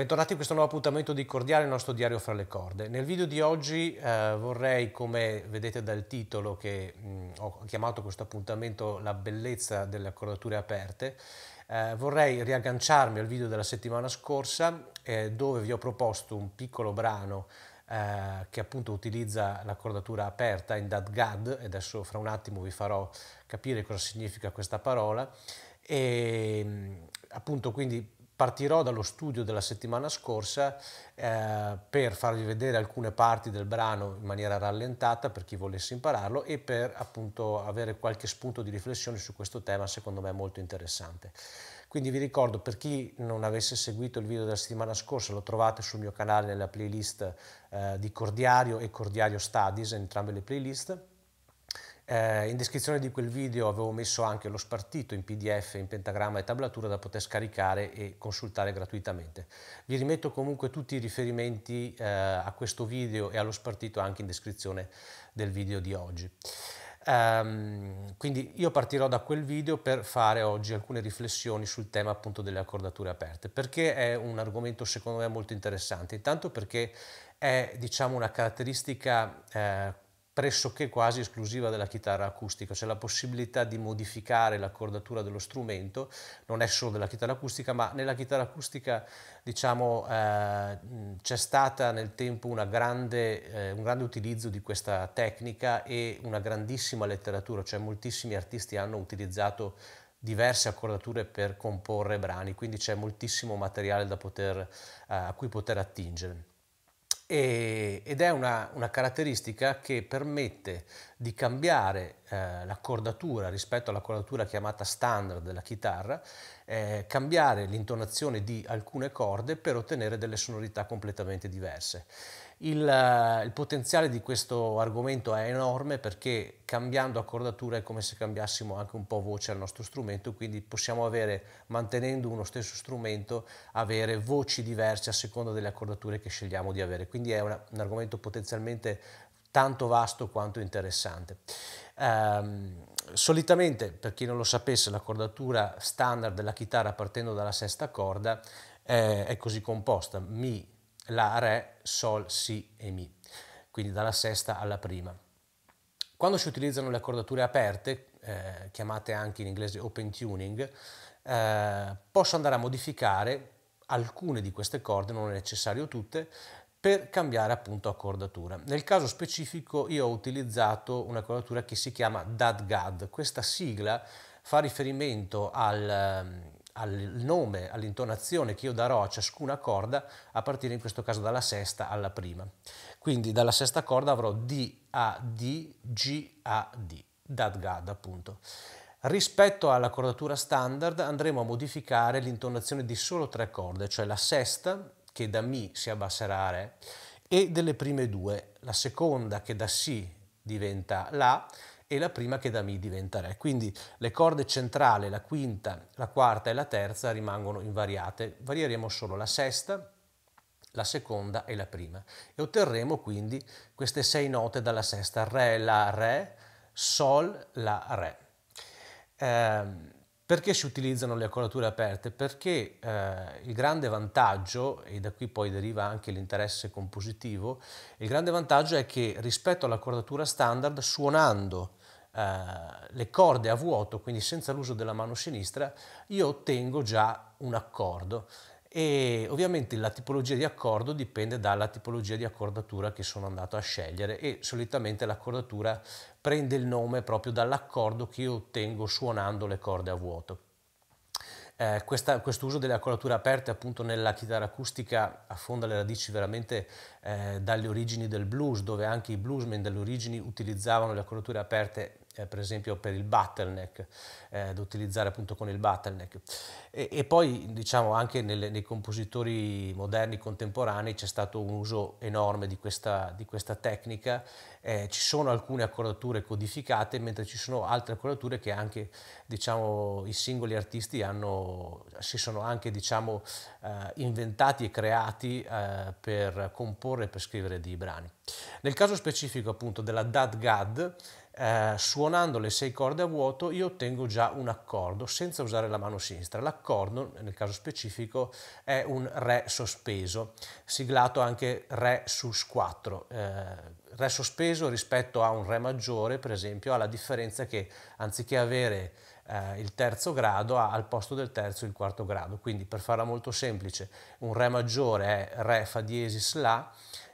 Bentornati in questo nuovo appuntamento di Cordiale, il nostro diario fra le corde. Nel video di oggi eh, vorrei, come vedete dal titolo che mh, mm, ho chiamato questo appuntamento La bellezza delle accordature aperte, eh, vorrei riagganciarmi al video della settimana scorsa eh, dove vi ho proposto un piccolo brano eh, che appunto utilizza l'accordatura aperta in DADGAD, e adesso fra un attimo vi farò capire cosa significa questa parola, e mm, appunto quindi partirò dallo studio della settimana scorsa eh, per farvi vedere alcune parti del brano in maniera rallentata per chi volesse impararlo e per appunto avere qualche spunto di riflessione su questo tema secondo me molto interessante. Quindi vi ricordo per chi non avesse seguito il video della settimana scorsa lo trovate sul mio canale nella playlist eh, di Cordiario e Cordiario Studies, entrambe le playlist eh, in descrizione di quel video avevo messo anche lo spartito in PDF, in pentagramma e tablatura da poter scaricare e consultare gratuitamente. Vi rimetto comunque tutti i riferimenti eh, a questo video e allo spartito anche in descrizione del video di oggi. Um, quindi io partirò da quel video per fare oggi alcune riflessioni sul tema appunto delle accordature aperte, perché è un argomento secondo me molto interessante, intanto perché è diciamo una caratteristica eh, pressoché quasi esclusiva della chitarra acustica, cioè la possibilità di modificare l'accordatura dello strumento, non è solo della chitarra acustica, ma nella chitarra acustica diciamo, eh, c'è stata nel tempo grande, eh, un grande utilizzo di questa tecnica e una grandissima letteratura, cioè moltissimi artisti hanno utilizzato diverse accordature per comporre brani, quindi c'è moltissimo materiale poter, eh, a cui poter attingere ed è una, una caratteristica che permette di cambiare eh, l'accordatura rispetto all'accordatura chiamata standard della chitarra, eh, cambiare l'intonazione di alcune corde per ottenere delle sonorità completamente diverse. Il, eh, il potenziale di questo argomento è enorme perché cambiando accordatura è come se cambiassimo anche un po' voce al nostro strumento, quindi possiamo avere, mantenendo uno stesso strumento, avere voci diverse a seconda delle accordature che scegliamo di avere. Quindi è una, un argomento potenzialmente tanto vasto quanto interessante. Um, solitamente, per chi non lo sapesse, l'accordatura standard della chitarra partendo dalla sesta corda eh, è così composta, Mi, La, Re, Sol, Si e Mi, quindi dalla sesta alla prima. Quando si utilizzano le accordature aperte, eh, chiamate anche in inglese open tuning, eh, posso andare a modificare alcune di queste corde, non è necessario tutte, per cambiare appunto accordatura. Nel caso specifico io ho utilizzato una un'accordatura che si chiama DADGAD. Questa sigla fa riferimento al, ehm, al nome, all'intonazione che io darò a ciascuna corda a partire in questo caso dalla sesta alla prima. Quindi dalla sesta corda avrò D, A, D, G, A, D, DADGAD appunto. Rispetto alla cordatura standard andremo a modificare l'intonazione di solo tre corde, cioè la sesta, che da Mi si abbasserà a Re, e delle prime due, la seconda che da Si diventa La e la prima che da Mi diventa Re. Quindi le corde centrali, la quinta, la quarta e la terza rimangono invariate, varieremo solo la sesta, la seconda e la prima e otterremo quindi queste sei note dalla sesta, Re, La, Re, Sol, La, Re. Ehm, perché si utilizzano le accollature aperte? Perché eh, il grande vantaggio, e da qui poi deriva anche l'interesse compositivo, il grande vantaggio è che rispetto all'accordatura standard, suonando eh, le corde a vuoto, quindi senza l'uso della mano sinistra, io ottengo già un accordo e ovviamente la tipologia di accordo dipende dalla tipologia di accordatura che sono andato a scegliere e solitamente l'accordatura prende il nome proprio dall'accordo che io ottengo suonando le corde a vuoto. Eh, questo uso delle accordature aperte appunto nella chitarra acustica affonda le radici veramente eh, dalle origini del blues, dove anche i bluesmen delle origini utilizzavano le accordature aperte eh, per esempio per il bottleneck, eh, da utilizzare appunto con il bottleneck. E, e poi diciamo anche nelle, nei compositori moderni contemporanei c'è stato un uso enorme di questa, di questa tecnica, eh, ci sono alcune accordature codificate mentre ci sono altre accordature che anche diciamo, i singoli artisti hanno, si sono anche diciamo, eh, inventati e creati eh, per comporre e per scrivere dei brani. Nel caso specifico appunto della Dad Gad, eh, suonando le sei corde a vuoto io ottengo già un accordo senza usare la mano sinistra. L'accordo nel caso specifico è un Re sospeso, siglato anche Re sus 4. Eh, re sospeso rispetto a un Re maggiore per esempio ha la differenza che anziché avere eh, il terzo grado ha al posto del terzo il quarto grado, quindi per farla molto semplice un Re maggiore è Re fa diesis La,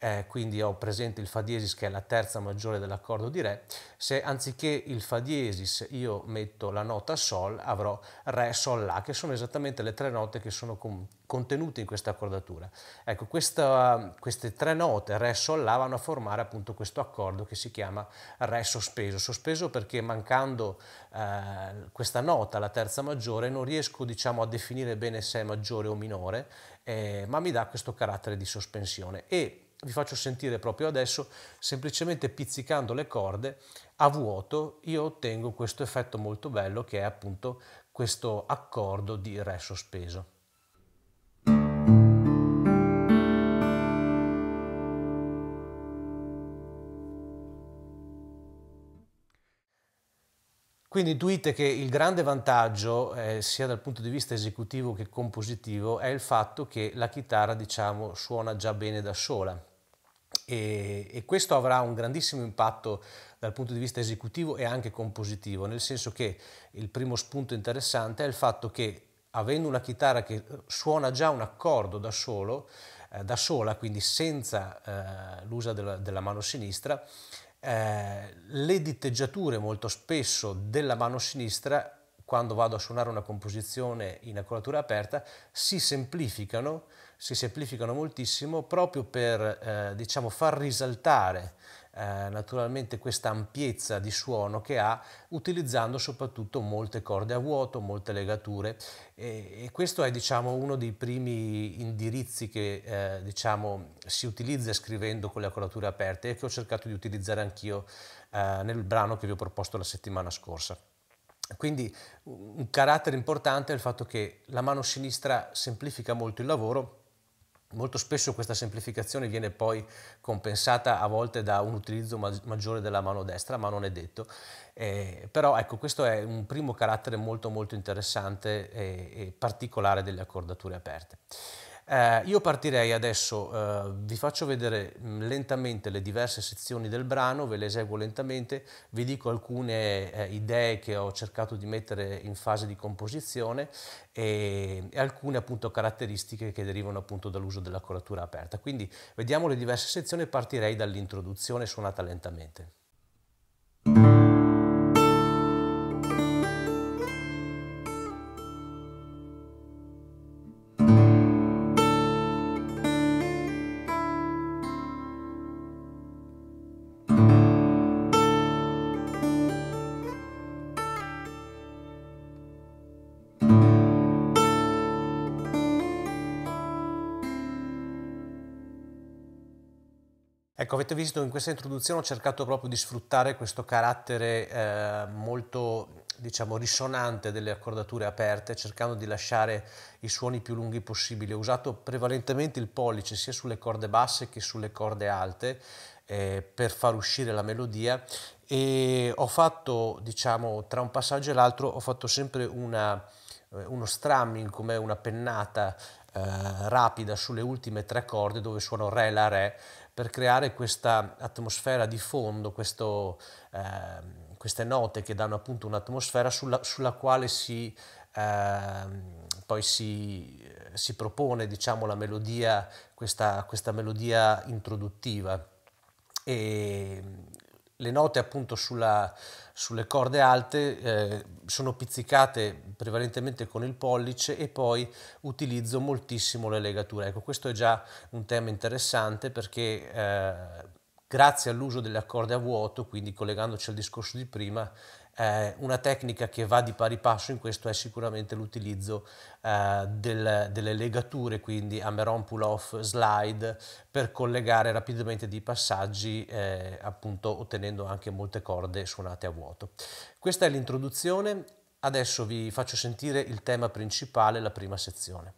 eh, quindi ho presente il fa diesis che è la terza maggiore dell'accordo di re, se anziché il fa diesis io metto la nota sol avrò re, sol, la, che sono esattamente le tre note che sono contenute in questa accordatura. Ecco, questa, queste tre note, re, sol, la, vanno a formare appunto questo accordo che si chiama re sospeso, sospeso perché mancando eh, questa nota, la terza maggiore, non riesco diciamo a definire bene se è maggiore o minore, eh, ma mi dà questo carattere di sospensione e vi faccio sentire proprio adesso, semplicemente pizzicando le corde a vuoto, io ottengo questo effetto molto bello che è appunto questo accordo di Re sospeso. Quindi intuite che il grande vantaggio, eh, sia dal punto di vista esecutivo che compositivo, è il fatto che la chitarra, diciamo, suona già bene da sola e, e, questo avrà un grandissimo impatto dal punto di vista esecutivo e anche compositivo, nel senso che il primo spunto interessante è il fatto che avendo una chitarra che suona già un accordo da, solo, eh, da sola, quindi senza eh, l'uso della, della, mano sinistra, eh, le diteggiature molto spesso della mano sinistra quando vado a suonare una composizione in accolatura aperta si semplificano si semplificano moltissimo proprio per eh, diciamo, far risaltare eh, naturalmente questa ampiezza di suono che ha utilizzando soprattutto molte corde a vuoto, molte legature e, e questo è diciamo, uno dei primi indirizzi che eh, diciamo, si utilizza scrivendo con le accorature aperte e che ho cercato di utilizzare anch'io eh, nel brano che vi ho proposto la settimana scorsa. Quindi un carattere importante è il fatto che la mano sinistra semplifica molto il lavoro Molto spesso questa semplificazione viene poi compensata a volte da un utilizzo maggiore della mano destra, ma non è detto. Eh, però ecco, questo è un primo carattere molto molto interessante e, e particolare delle accordature aperte. Eh, io partirei adesso, eh, vi faccio vedere mm, lentamente le diverse sezioni del brano, ve le eseguo lentamente, vi dico alcune eh, idee che ho cercato di mettere in fase di composizione e, e alcune appunto caratteristiche che derivano appunto dall'uso della coratura aperta. Quindi vediamo le diverse sezioni e partirei dall'introduzione suonata lentamente. Ecco, avete visto in questa introduzione ho cercato proprio di sfruttare questo carattere eh, molto, diciamo, risonante delle accordature aperte, cercando di lasciare i suoni più lunghi possibili. Ho usato prevalentemente il pollice sia sulle corde basse che sulle corde alte eh, per far uscire la melodia e ho fatto, diciamo, tra un passaggio e l'altro ho fatto sempre una, eh, uno strumming come una pennata eh, rapida sulle ultime tre corde dove suono re la re per creare questa atmosfera di fondo, questo, eh, queste note che danno appunto un'atmosfera sulla, sulla quale si, eh, poi si, si, propone diciamo, la melodia, questa, questa melodia introduttiva. E, le note appunto sulla, sulle corde alte eh, sono pizzicate prevalentemente con il pollice e poi utilizzo moltissimo le legature. Ecco, questo è già un tema interessante perché eh, grazie all'uso delle accorde a vuoto, quindi collegandoci al discorso di prima, eh, una tecnica che va di pari passo in questo è sicuramente l'utilizzo eh, del, delle legature, quindi Ameron pull-off slide, per collegare rapidamente dei passaggi, eh, appunto ottenendo anche molte corde suonate a vuoto. Questa è l'introduzione, adesso vi faccio sentire il tema principale, la prima sezione.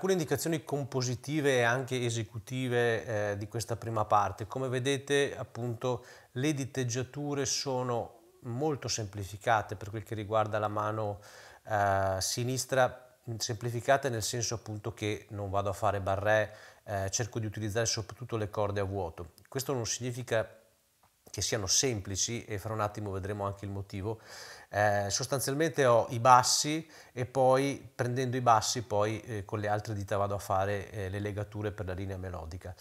Alcune indicazioni compositive e anche esecutive eh, di questa prima parte. Come vedete appunto le diteggiature sono molto semplificate per quel che riguarda la mano eh, sinistra, semplificate nel senso appunto che non vado a fare barré, eh, cerco di utilizzare soprattutto le corde a vuoto. Questo non significa che siano semplici e fra un attimo vedremo anche il motivo. Eh, sostanzialmente ho i bassi e poi prendendo i bassi poi eh, con le altre dita vado a fare eh, le legature per la linea melodica.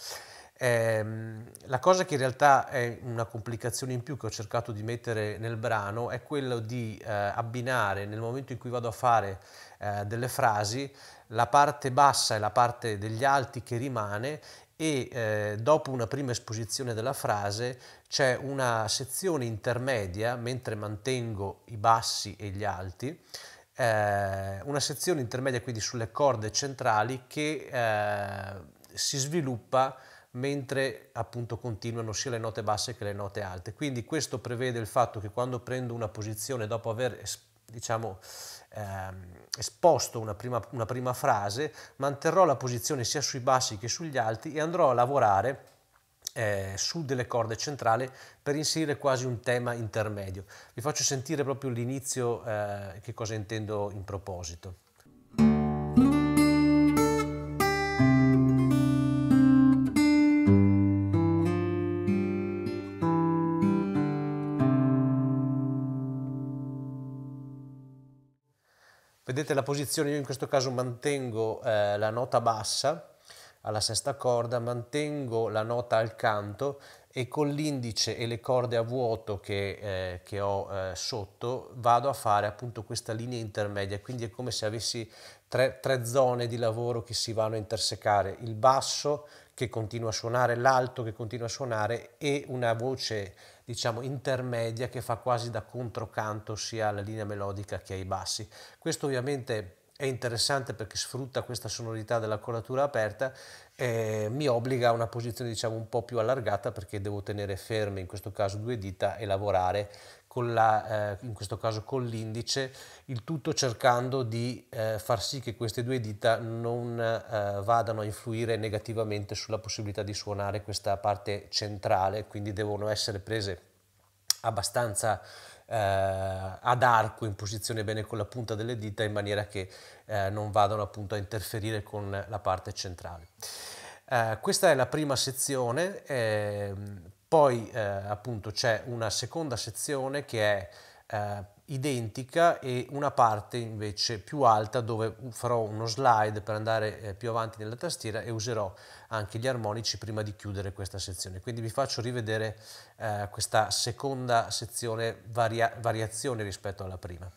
Ehm, la cosa che in realtà è una complicazione in più che ho cercato di mettere nel brano è quello di eh, abbinare nel momento in cui vado a fare eh, delle frasi la parte bassa e la parte degli alti che rimane e eh, dopo una prima esposizione della frase c'è una sezione intermedia, mentre mantengo i bassi e gli alti, eh, una sezione intermedia quindi sulle corde centrali che eh, si sviluppa mentre appunto continuano sia le note basse che le note alte. Quindi questo prevede il fatto che quando prendo una posizione dopo aver diciamo ehm, esposto una prima, una prima frase, manterrò la posizione sia sui bassi che sugli alti e andrò a lavorare eh, su delle corde centrali per inserire quasi un tema intermedio. Vi faccio sentire proprio l'inizio eh, che cosa intendo in proposito. Vedete la posizione, io in questo caso mantengo eh, la nota bassa alla sesta corda, mantengo la nota al canto e con l'indice e le corde a vuoto che, eh, che ho eh, sotto vado a fare appunto questa linea intermedia, quindi è come se avessi tre, tre zone di lavoro che si vanno a intersecare, il basso che continua a suonare, l'alto che continua a suonare e una voce diciamo intermedia che fa quasi da controcanto sia alla linea melodica che ai bassi. Questo ovviamente è interessante perché sfrutta questa sonorità della colatura aperta, eh, mi obbliga a una posizione diciamo un po' più allargata perché devo tenere ferme in questo caso due dita e lavorare con la, eh, in questo caso con l'indice, il tutto cercando di eh, far sì che queste due dita non eh, vadano a influire negativamente sulla possibilità di suonare questa parte centrale, quindi devono essere prese abbastanza eh, ad arco in posizione bene con la punta delle dita in maniera che eh, non vadano appunto a interferire con la parte centrale. Eh, questa è la prima sezione, ehm, poi appunto c'è una seconda sezione che è identica e una parte invece più alta dove farò uno slide per andare eh, più avanti nella tastiera e userò anche gli armonici prima di chiudere questa sezione. Quindi vi faccio rivedere eh, questa seconda sezione varia variazione rispetto alla prima.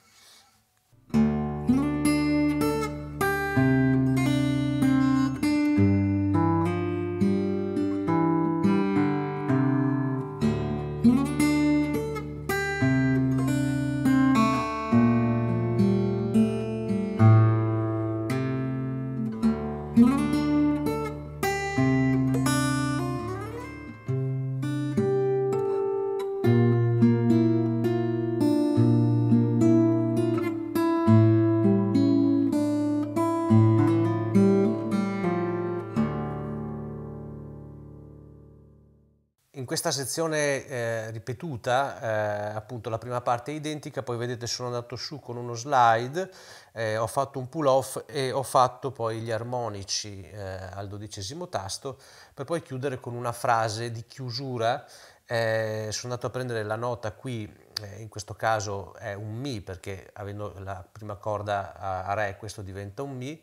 questa sezione eh, ripetuta, eh, appunto la prima parte è identica, poi vedete sono andato su con uno slide, eh, ho fatto un pull off e ho fatto poi gli armonici eh, al dodicesimo tasto per poi chiudere con una frase di chiusura. Eh, sono andato a prendere la nota qui, eh, in questo caso è un Mi perché avendo la prima corda a, a Re questo diventa un Mi,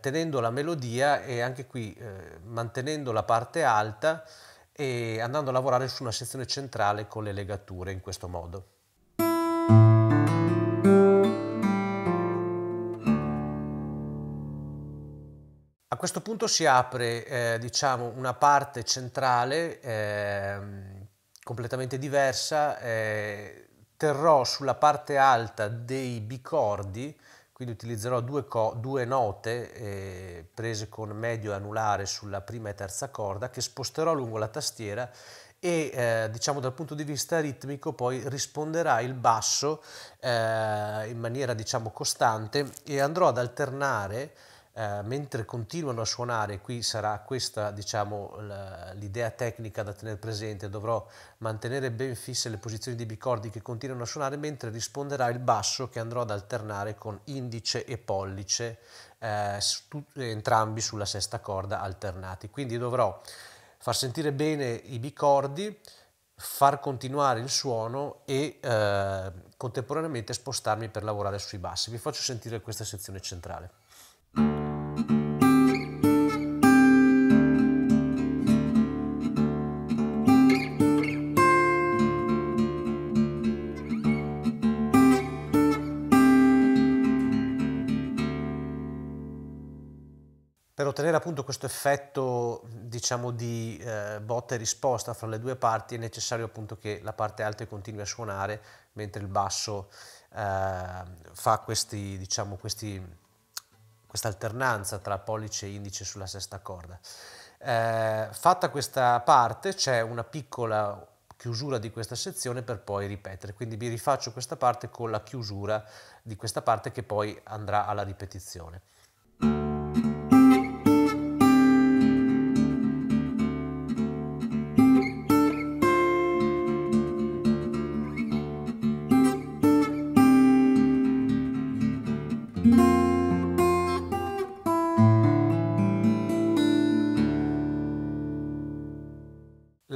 tenendo la melodia e anche qui mantenendo la parte alta e andando a lavorare su una sezione centrale con le legature in questo modo. A questo punto si apre eh, diciamo una parte centrale eh, completamente diversa, eh, terrò sulla parte alta dei bicordi quindi utilizzerò due, due note eh, prese con medio e anulare sulla prima e terza corda che sposterò lungo la tastiera e eh, diciamo dal punto di vista ritmico poi risponderà il basso eh, in maniera diciamo costante e andrò ad alternare eh, mentre continuano a suonare, qui sarà questa diciamo, l'idea tecnica da tenere presente, dovrò mantenere ben fisse le posizioni dei bicordi che continuano a suonare, mentre risponderà il basso che andrò ad alternare con indice e pollice, eh, entrambi sulla sesta corda alternati. Quindi dovrò far sentire bene i bicordi, far continuare il suono e eh, contemporaneamente spostarmi per lavorare sui bassi. Vi faccio sentire questa sezione centrale. Per ottenere appunto questo effetto diciamo di eh, botta e risposta fra le due parti è necessario appunto che la parte alta continui a suonare mentre il basso eh, fa questi, diciamo, questi questa alternanza tra pollice e indice sulla sesta corda. Eh, fatta questa parte c'è una piccola chiusura di questa sezione per poi ripetere, quindi vi rifaccio questa parte con la chiusura di questa parte che poi andrà alla ripetizione.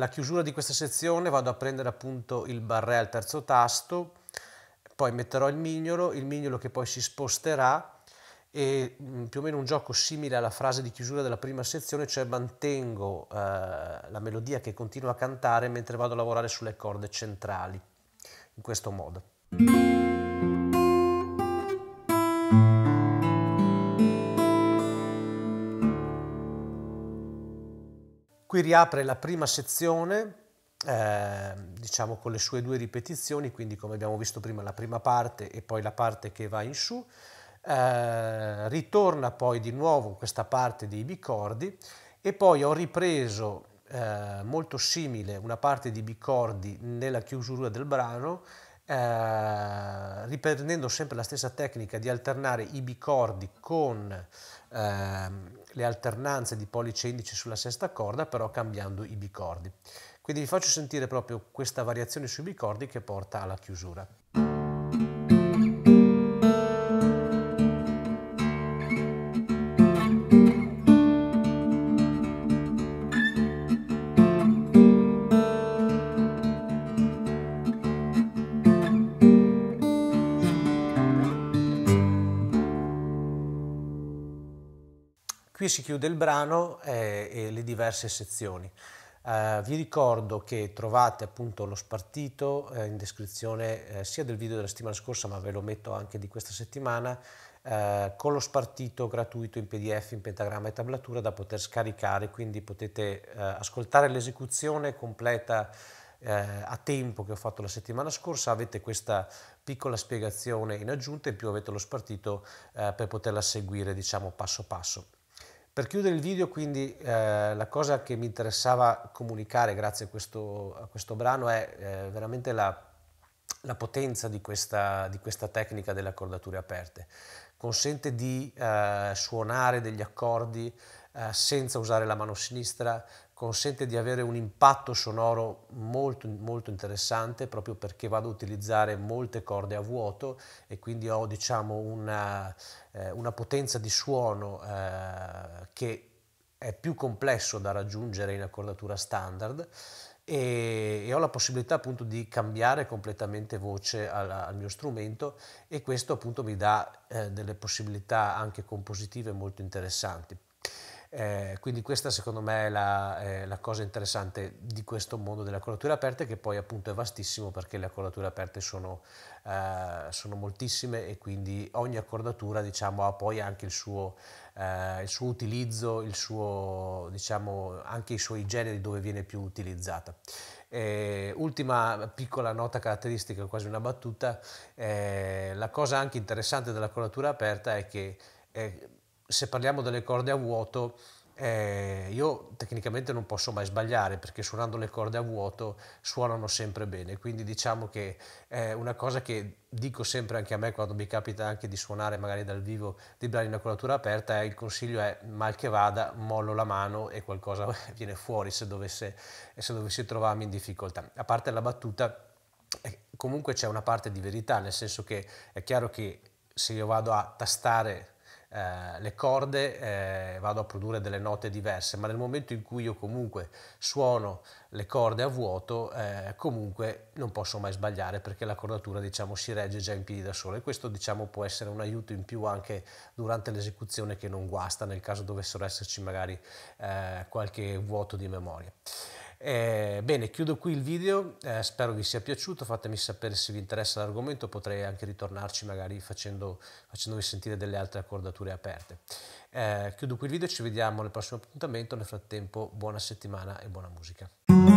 chiusura di questa sezione vado a prendere appunto il barré al terzo tasto, poi metterò il mignolo, il mignolo che poi si sposterà e mm, più o meno un gioco simile alla frase di chiusura della prima sezione, cioè mantengo eh, la melodia che continuo a cantare mentre vado a lavorare sulle corde centrali, in questo modo. qui riapre la prima sezione, eh, diciamo con le sue due ripetizioni, quindi come abbiamo visto prima la prima parte e poi la parte che va in su. Eh, ritorna poi di nuovo questa parte dei bicordi e poi ho ripreso eh, molto simile una parte di bicordi nella chiusura del brano eh, riprendendo sempre la stessa tecnica di alternare i bicordi con ehm, le alternanze di pollice indice sulla sesta corda, però cambiando i bicordi. Quindi vi faccio sentire proprio questa variazione sui bicordi che porta alla chiusura. quindi si chiude il brano eh, e le diverse sezioni. Eh, vi ricordo che trovate appunto lo spartito eh, in descrizione eh, sia del video della settimana scorsa, ma ve lo metto anche di questa settimana, eh, con lo spartito gratuito in PDF, in pentagramma e tablatura da poter scaricare, quindi potete eh, ascoltare l'esecuzione completa a tempo che ho fatto la settimana scorsa, avete questa piccola spiegazione in aggiunta, in più avete lo spartito per poterla seguire diciamo passo passo. Per chiudere il video, quindi, eh, la cosa che mi interessava comunicare grazie a questo, a questo brano è eh, veramente la, la potenza di questa, di questa, tecnica delle accordature aperte. Consente di eh, suonare degli accordi eh, senza usare la mano sinistra, consente di avere un impatto sonoro molto, molto interessante proprio perché vado a utilizzare molte corde a vuoto e quindi ho diciamo, una, eh, una potenza di suono eh, che è più complesso da raggiungere in accordatura standard e, e ho la possibilità appunto di cambiare completamente voce al, al mio strumento e questo appunto mi dà eh, delle possibilità anche compositive molto interessanti. Eh, quindi questa secondo me è la, eh, la, cosa interessante di questo mondo della colatura aperta che poi appunto è vastissimo perché le accollature aperte sono, eh, sono moltissime e quindi ogni accordatura diciamo, ha poi anche il suo, eh, il suo utilizzo, il suo, diciamo, anche i suoi generi dove viene più utilizzata. Eh, ultima piccola nota caratteristica, quasi una battuta, eh, la cosa anche interessante della colatura aperta è che eh, se parliamo delle corde a vuoto, eh, io tecnicamente non posso mai sbagliare perché suonando le corde a vuoto suonano sempre bene, quindi diciamo che è eh, una cosa che dico sempre anche a me quando mi capita anche di suonare magari dal vivo di brani in colatura aperta, il consiglio è mal che vada, mollo la mano e qualcosa viene fuori se dovesse, se dovessi trovarmi in difficoltà. A parte la battuta, eh, comunque c'è una parte di verità, nel senso che è chiaro che se io vado a tastare eh, le corde eh, vado a produrre delle note diverse, ma nel momento in cui io comunque suono le corde a vuoto, eh, comunque non posso mai sbagliare perché la cordatura diciamo si regge già in piedi da sola e questo diciamo può essere un aiuto in più anche durante l'esecuzione che non guasta nel caso dovessero esserci magari eh, qualche vuoto di memoria. Eh, bene, chiudo qui il video, eh, spero vi sia piaciuto, fatemi sapere se vi interessa l'argomento, potrei anche ritornarci magari facendo, facendovi sentire delle altre accordature aperte. Eh, chiudo qui il video, ci vediamo nel prossimo appuntamento, nel frattempo buona settimana e buona musica.